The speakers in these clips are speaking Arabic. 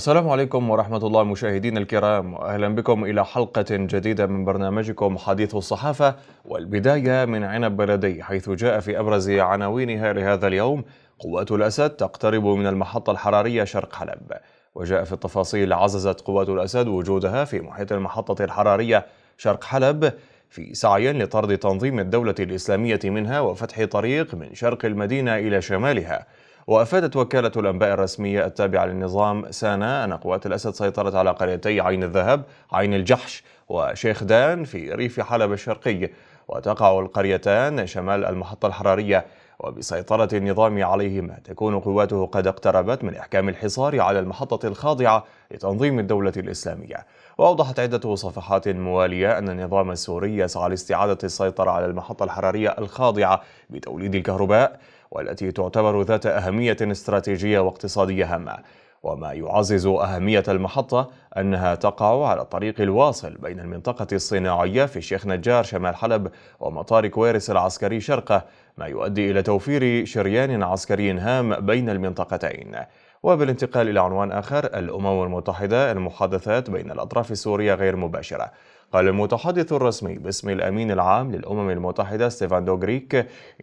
السلام عليكم ورحمة الله مشاهدينا الكرام أهلا بكم إلى حلقة جديدة من برنامجكم حديث الصحافة والبداية من عنب بلدي حيث جاء في أبرز عناوينها لهذا اليوم قوات الأسد تقترب من المحطة الحرارية شرق حلب وجاء في التفاصيل عززت قوات الأسد وجودها في محيط المحطة الحرارية شرق حلب في سعي لطرد تنظيم الدولة الإسلامية منها وفتح طريق من شرق المدينة إلى شمالها وأفادت وكالة الأنباء الرسمية التابعة للنظام سانا أن قوات الأسد سيطرت على قريتي عين الذهب عين الجحش وشيخ دان في ريف حلب الشرقي وتقع القريتان شمال المحطة الحرارية وبسيطرة النظام عليهما تكون قواته قد اقتربت من إحكام الحصار على المحطة الخاضعة لتنظيم الدولة الإسلامية وأوضحت عدة صفحات موالية أن النظام السوري يسعى لاستعادة السيطرة على المحطة الحرارية الخاضعة بتوليد الكهرباء والتي تعتبر ذات أهمية استراتيجية واقتصادية هامة وما يعزز أهمية المحطة أنها تقع على الطريق الواصل بين المنطقة الصناعية في الشيخ نجار شمال حلب ومطار كويرس العسكري شرقه ما يؤدي إلى توفير شريان عسكري هام بين المنطقتين وبالانتقال إلى عنوان آخر الأمم المتحدة المحادثات بين الأطراف السورية غير مباشرة قال المتحدث الرسمي باسم الأمين العام للأمم المتحدة ستيفان دوغريك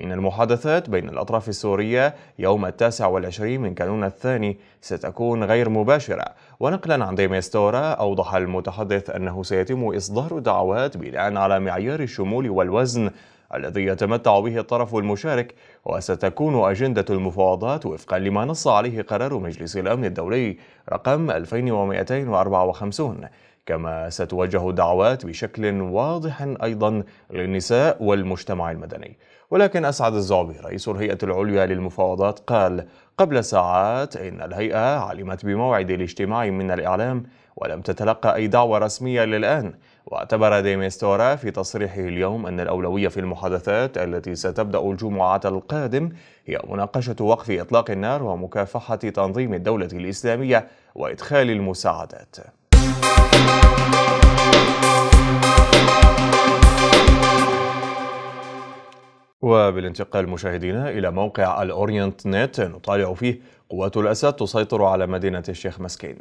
إن المحادثات بين الأطراف السورية يوم التاسع والعشرين من كانون الثاني ستكون غير مباشرة ونقلا عن ديميستورا أوضح المتحدث أنه سيتم إصدار دعوات بناء على معيار الشمول والوزن الذي يتمتع به الطرف المشارك وستكون أجندة المفاوضات وفقا لما نص عليه قرار مجلس الأمن الدولي رقم 2254 كما ستوجه دعوات بشكل واضح أيضا للنساء والمجتمع المدني ولكن أسعد الزعبي رئيس الهيئة العليا للمفاوضات قال قبل ساعات إن الهيئة علمت بموعد الاجتماع من الإعلام ولم تتلقى أي دعوة رسمية للآن واعتبر ديميستورا في تصريحه اليوم أن الأولوية في المحادثات التي ستبدأ الجمعة القادم هي مناقشة وقف إطلاق النار ومكافحة تنظيم الدولة الإسلامية وإدخال المساعدات وبالانتقال مشاهدينا إلى موقع الأورينت نت نطالع فيه قوات الأسد تسيطر على مدينة الشيخ مسكين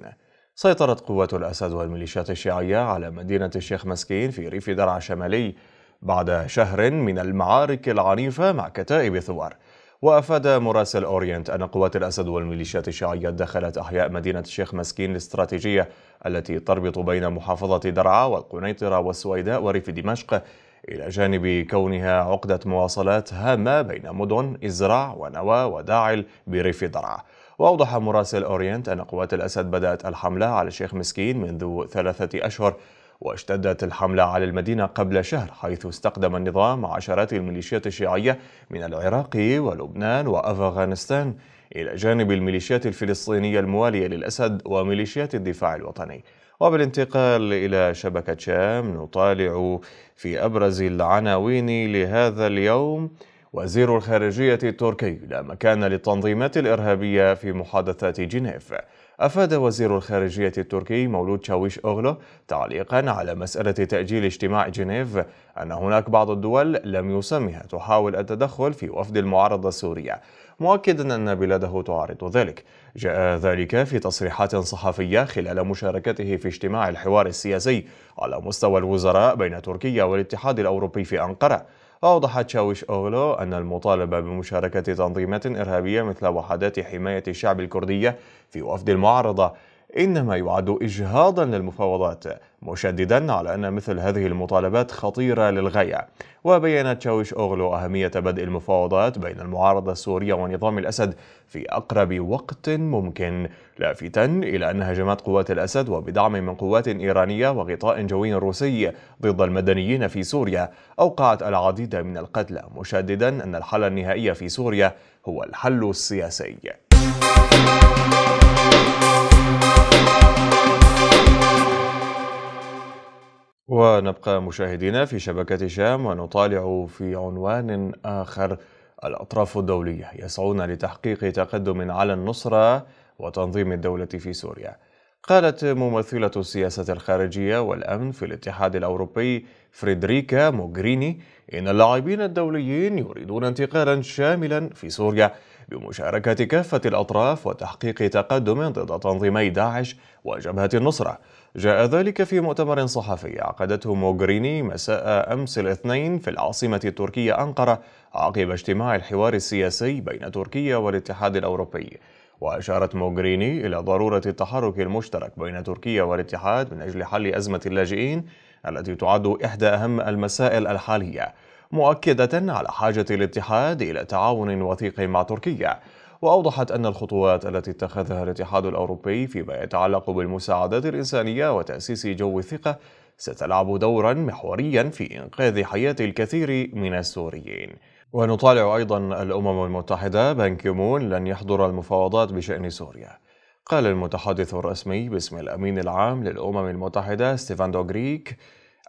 سيطرت قوات الأسد والميليشيات الشيعية على مدينة الشيخ مسكين في ريف درعا الشمالي بعد شهر من المعارك العنيفة مع كتائب الثوار وأفاد مراسل أورينت أن قوات الأسد والميليشيات الشيعية دخلت أحياء مدينة الشيخ مسكين الاستراتيجية التي تربط بين محافظة درعا والقنيطرة والسويداء وريف دمشق إلى جانب كونها عقدة مواصلات هامة بين مدن إزرع ونوى وداعل بريف درعا وأوضح مراسل أورينت أن قوات الأسد بدأت الحملة على الشيخ مسكين منذ ثلاثة أشهر واشتدت الحملة على المدينة قبل شهر حيث استقدم النظام عشرات الميليشيات الشيعية من العراق ولبنان وأفغانستان إلى جانب الميليشيات الفلسطينية الموالية للأسد وميليشيات الدفاع الوطني وبالانتقال إلى شبكة شام نطالع في أبرز العناوين لهذا اليوم وزير الخارجية التركي لا مكان للتنظيمات الإرهابية في محادثات جنيف أفاد وزير الخارجية التركي مولود شاويش أوغلو تعليقا على مسألة تأجيل اجتماع جنيف أن هناك بعض الدول لم يسمها تحاول التدخل في وفد المعارضة السورية مؤكدا أن بلاده تعارض ذلك جاء ذلك في تصريحات صحفية خلال مشاركته في اجتماع الحوار السياسي على مستوى الوزراء بين تركيا والاتحاد الأوروبي في أنقرة أوضحت شاويش أوغلو أن المطالبة بمشاركة تنظيمات إرهابية مثل وحدات حماية الشعب الكردية في وفد المعارضة إنما يعد إجهاضا للمفاوضات مشددا على أن مثل هذه المطالبات خطيرة للغاية وبيّنت تشاويش أوغلو أهمية بدء المفاوضات بين المعارضة السورية ونظام الأسد في أقرب وقت ممكن لافتا إلى أن هجمات قوات الأسد وبدعم من قوات إيرانية وغطاء جوي روسي ضد المدنيين في سوريا أوقعت العديد من القتلى مشددا أن الحل النهائي في سوريا هو الحل السياسي ونبقى مشاهدينا في شبكة شام ونطالع في عنوان آخر الأطراف الدولية يسعون لتحقيق تقدم على النصرة وتنظيم الدولة في سوريا قالت ممثلة السياسة الخارجية والأمن في الاتحاد الأوروبي فريدريكا موغريني إن اللاعبين الدوليين يريدون انتقالا شاملا في سوريا بمشاركة كافة الأطراف وتحقيق تقدم ضد تنظيمي داعش وجبهة النصرة جاء ذلك في مؤتمر صحفي عقدته موغريني مساء أمس الاثنين في العاصمة التركية أنقرة عقب اجتماع الحوار السياسي بين تركيا والاتحاد الأوروبي وأشارت موغريني إلى ضرورة التحرك المشترك بين تركيا والاتحاد من أجل حل أزمة اللاجئين التي تعد إحدى أهم المسائل الحالية مؤكدة على حاجة الاتحاد إلى تعاون وثيق مع تركيا وأوضحت أن الخطوات التي اتخذها الاتحاد الأوروبي فيما يتعلق بالمساعدات الإنسانية وتأسيس جو الثقة ستلعب دورا محوريا في إنقاذ حياة الكثير من السوريين ونطالع أيضا الأمم المتحدة بان كيمون لن يحضر المفاوضات بشأن سوريا قال المتحدث الرسمي باسم الأمين العام للأمم المتحدة ستيفان دوغريك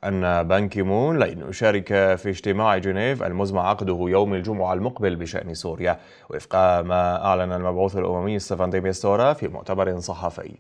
أن بان كيمون لن يشارك في اجتماع جنيف المزمع عقده يوم الجمعة المقبل بشأن سوريا وفق ما أعلن المبعوث الأممي ستيفان ديميستورا في مؤتمر صحفي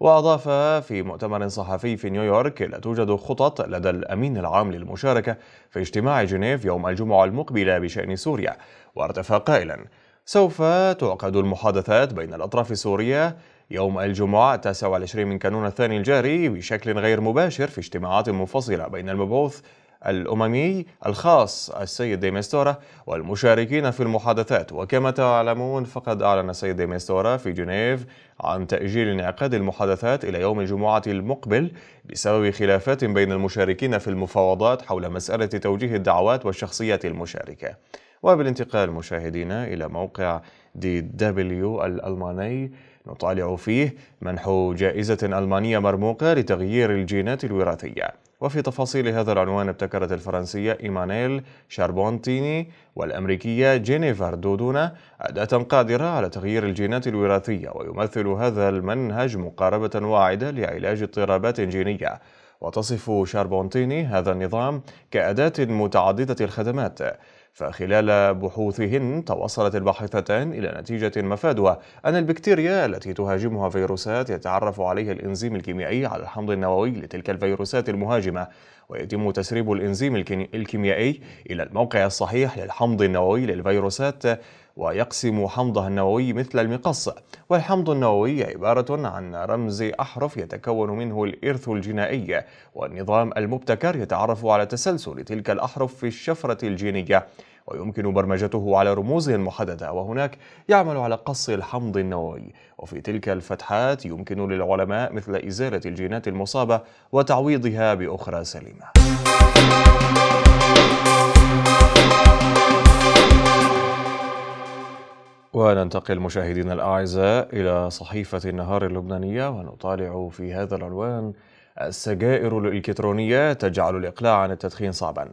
وأضاف في مؤتمر صحفي في نيويورك لا توجد خطط لدى الأمين العام للمشاركة في اجتماع جنيف يوم الجمعة المقبلة بشأن سوريا وارتفع قائلا سوف تعقد المحادثات بين الأطراف السورية يوم الجمعة التاسع والعشرين من كانون الثاني الجاري بشكل غير مباشر في اجتماعات منفصلة بين المبعوث الأممي الخاص السيد ديميستورا والمشاركين في المحادثات وكما تعلمون فقد أعلن السيد ديميستورا في جنيف عن تأجيل انعقاد المحادثات إلى يوم الجمعة المقبل بسبب خلافات بين المشاركين في المفاوضات حول مسألة توجيه الدعوات والشخصيات المشاركة وبالانتقال مشاهدينا إلى موقع دي دبليو الألماني نطالع فيه منح جائزة ألمانية مرموقة لتغيير الجينات الوراثية وفي تفاصيل هذا العنوان ابتكرت الفرنسية إيمانيل شاربونتيني والأمريكية جينيفر دودونا أداة قادرة على تغيير الجينات الوراثية ويمثل هذا المنهج مقاربة واعدة لعلاج اضطرابات جينية وتصف شاربونتيني هذا النظام كأداة متعددة الخدمات فخلال بحوثهن توصلت الباحثتان إلى نتيجة مفادها أن البكتيريا التي تهاجمها فيروسات يتعرف عليها الإنزيم الكيميائي على الحمض النووي لتلك الفيروسات المهاجمة ويتم تسريب الإنزيم الكيميائي إلى الموقع الصحيح للحمض النووي للفيروسات ويقسم حمضها النووي مثل المقص والحمض النووي عبارة عن رمز أحرف يتكون منه الإرث الجنائي والنظام المبتكر يتعرف على تسلسل تلك الأحرف في الشفرة الجينية ويمكن برمجته على رموز محددة وهناك يعمل على قص الحمض النووي وفي تلك الفتحات يمكن للعلماء مثل إزالة الجينات المصابة وتعويضها بأخرى سليمة وننتقل مشاهدينا الأعزاء إلى صحيفة النهار اللبنانية ونطالع في هذا العنوان السجائر الإلكترونية تجعل الإقلاع عن التدخين صعبا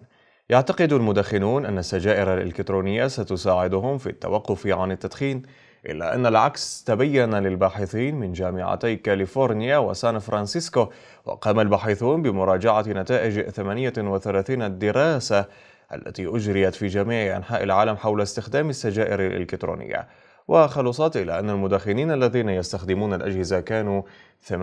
يعتقد المدخنون أن السجائر الإلكترونية ستساعدهم في التوقف عن التدخين إلا أن العكس تبين للباحثين من جامعتي كاليفورنيا وسان فرانسيسكو وقام الباحثون بمراجعة نتائج 38 دراسة التي أجريت في جميع أنحاء العالم حول استخدام السجائر الإلكترونية وخلصت إلى أن المدخنين الذين يستخدمون الأجهزة كانوا 28%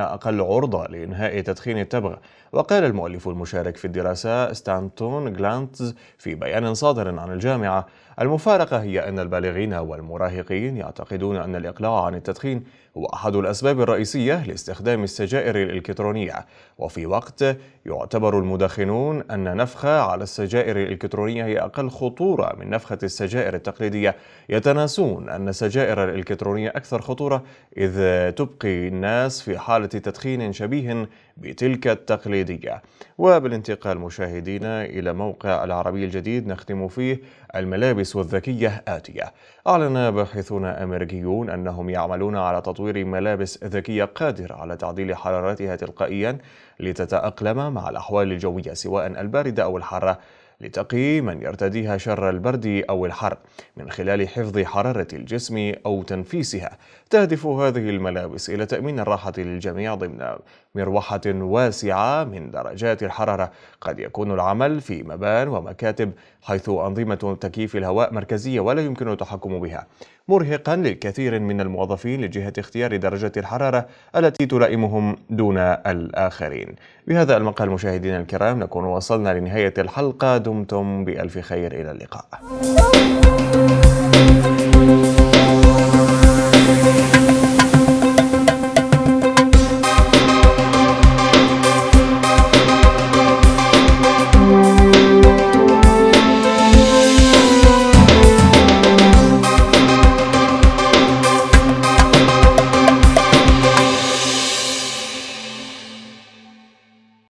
أقل عرضة لإنهاء تدخين التبغ وقال المؤلف المشارك في الدراسة ستانتون جلانتز في بيان صادر عن الجامعة المفارقة هي أن البالغين والمراهقين يعتقدون أن الإقلاع عن التدخين هو أحد الأسباب الرئيسية لاستخدام السجائر الإلكترونية وفي وقت يعتبر المدخنون أن نفخة على السجائر الإلكترونية هي أقل خطورة من نفخة السجائر التقليدية يتناسون أن السجائر الإلكترونية أكثر خطورة إذ تبقي الناس في حالة تدخين شبيه بتلك التقليدية وبالانتقال مشاهدينا إلى موقع العربي الجديد نختم فيه الملابس الذكية آتية أعلن باحثون أمريكيون أنهم يعملون على تطوير ملابس ذكية قادرة على تعديل حرارتها تلقائيا لتتأقلم مع الأحوال الجوية سواء الباردة أو الحارة لتقي من يرتديها شر البرد أو الحر من خلال حفظ حرارة الجسم أو تنفيسها تهدف هذه الملابس إلى تأمين الراحة للجميع ضمن مروحة واسعة من درجات الحرارة قد يكون العمل في مبان ومكاتب حيث أنظمة تكييف الهواء مركزية ولا يمكن التحكم بها مرهقا للكثير من الموظفين لجهة اختيار درجة الحرارة التي تلائمهم دون الآخرين بهذا المقال مشاهدينا الكرام نكون وصلنا لنهاية الحلقة دمتم بألف خير إلى اللقاء